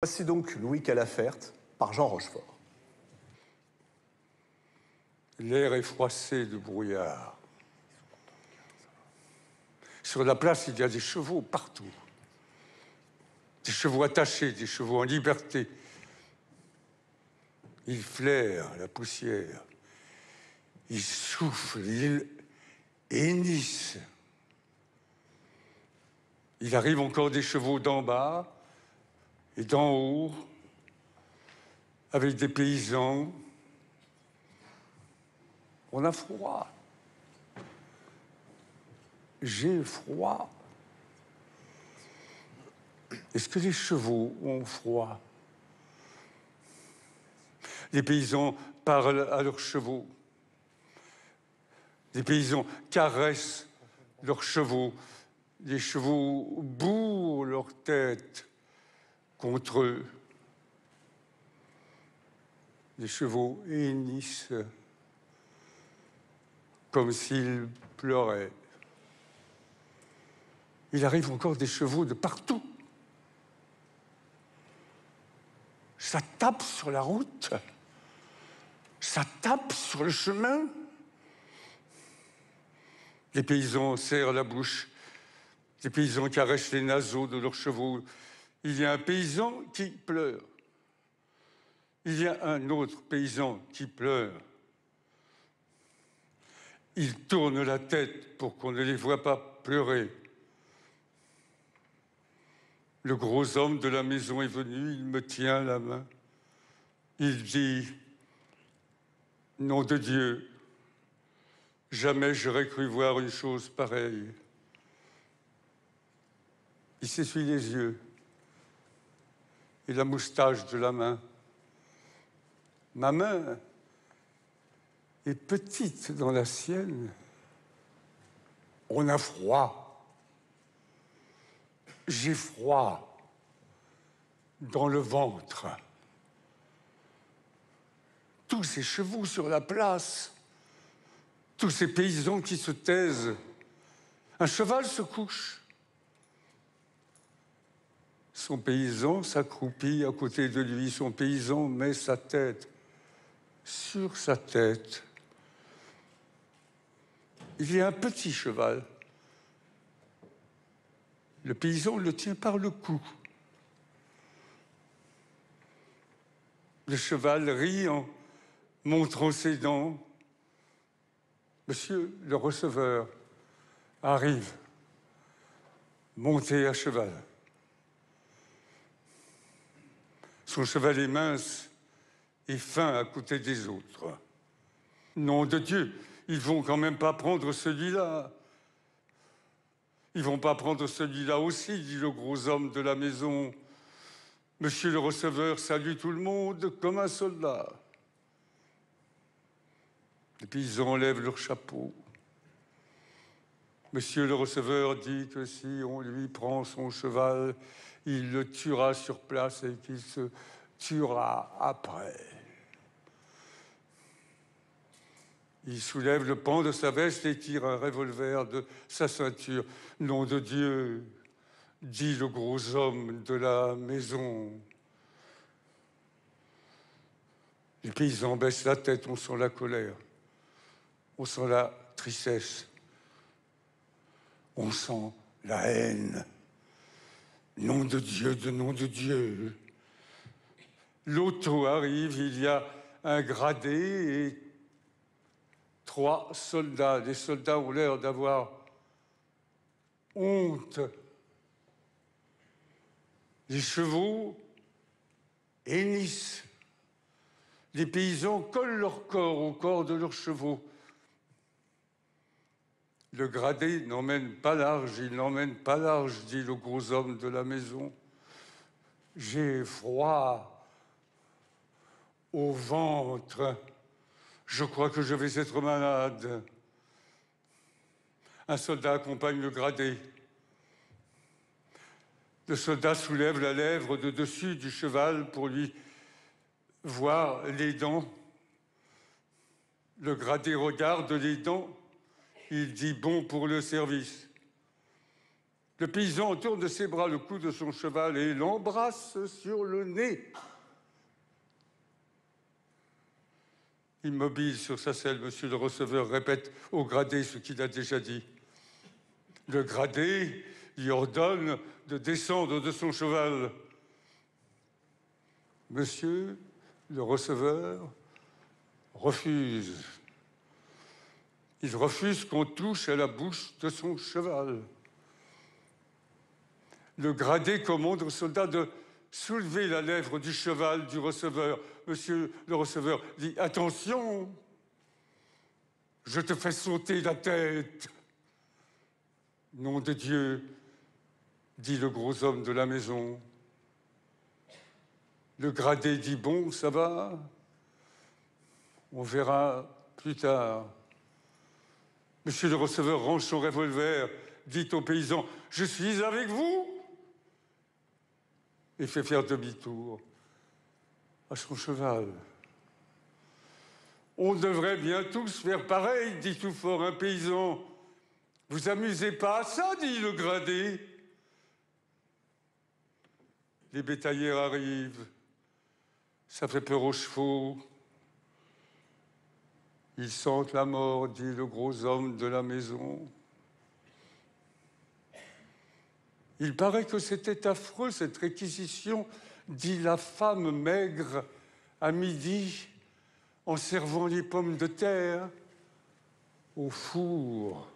Voici donc Louis Calaferte par Jean Rochefort. L'air est froissé de brouillard. Sur la place, il y a des chevaux partout. Des chevaux attachés, des chevaux en liberté. Ils flairent la poussière. Ils soufflent, ils hennissent. Il arrive encore des chevaux d'en bas, et d'en haut, avec des paysans, on a froid. J'ai froid. Est-ce que les chevaux ont froid Les paysans parlent à leurs chevaux. Les paysans caressent leurs chevaux. Les chevaux bourrent leur tête contre eux. Les chevaux hennissent comme s'ils pleuraient. Il arrive encore des chevaux de partout. Ça tape sur la route, ça tape sur le chemin. Les paysans serrent la bouche, les paysans caressent les naseaux de leurs chevaux, il y a un paysan qui pleure. Il y a un autre paysan qui pleure. Il tourne la tête pour qu'on ne les voit pas pleurer. Le gros homme de la maison est venu, il me tient la main. Il dit, nom de Dieu, jamais j'aurais cru voir une chose pareille. Il s'essuie les yeux et la moustache de la main. Ma main est petite dans la sienne. On a froid. J'ai froid dans le ventre. Tous ces chevaux sur la place, tous ces paysans qui se taisent. Un cheval se couche. Son paysan s'accroupit à côté de lui, son paysan met sa tête sur sa tête. Il y a un petit cheval. Le paysan le tient par le cou. Le cheval rit en montrant ses dents. Monsieur le receveur arrive, monté à cheval. Son cheval est mince et fin à côté des autres. Nom de Dieu, ils vont quand même pas prendre celui-là. Ils vont pas prendre celui-là aussi, dit le gros homme de la maison. Monsieur le receveur salue tout le monde comme un soldat. Et puis ils enlèvent leur chapeau. Monsieur le receveur dit que si on lui prend son cheval il le tuera sur place et qu'il se tuera après. Il soulève le pan de sa veste et tire un revolver de sa ceinture. Nom de Dieu, dit le gros homme de la maison. Et puis paysans baissent la tête, on sent la colère, on sent la tristesse, on sent la haine. Nom de Dieu, de nom de Dieu. L'auto arrive, il y a un gradé et trois soldats. Les soldats ont l'air d'avoir honte. Les chevaux hennissent. Les paysans collent leur corps au corps de leurs chevaux. Le gradé n'emmène pas large, il n'emmène pas large, dit le gros homme de la maison. J'ai froid au ventre. Je crois que je vais être malade. Un soldat accompagne le gradé. Le soldat soulève la lèvre de dessus du cheval pour lui voir les dents. Le gradé regarde les dents il dit bon pour le service. Le paysan tourne de ses bras le cou de son cheval et l'embrasse sur le nez. Immobile sur sa selle, monsieur le receveur répète au gradé ce qu'il a déjà dit. Le gradé lui ordonne de descendre de son cheval. Monsieur le receveur refuse il refuse qu'on touche à la bouche de son cheval. Le gradé commande au soldat de soulever la lèvre du cheval du receveur. Monsieur le receveur dit Attention, je te fais sauter la tête. Nom de Dieu, dit le gros homme de la maison. Le gradé dit Bon, ça va, on verra plus tard. Monsieur le receveur range son revolver, dit au paysan Je suis avec vous et fait faire demi-tour à son cheval. On devrait bien tous faire pareil, dit tout fort un paysan. Vous amusez pas à ça, dit le gradé. Les bétaillères arrivent. Ça fait peur aux chevaux. Ils sentent la mort, dit le gros homme de la maison. Il paraît que c'était affreux, cette réquisition, dit la femme maigre à midi en servant les pommes de terre au four.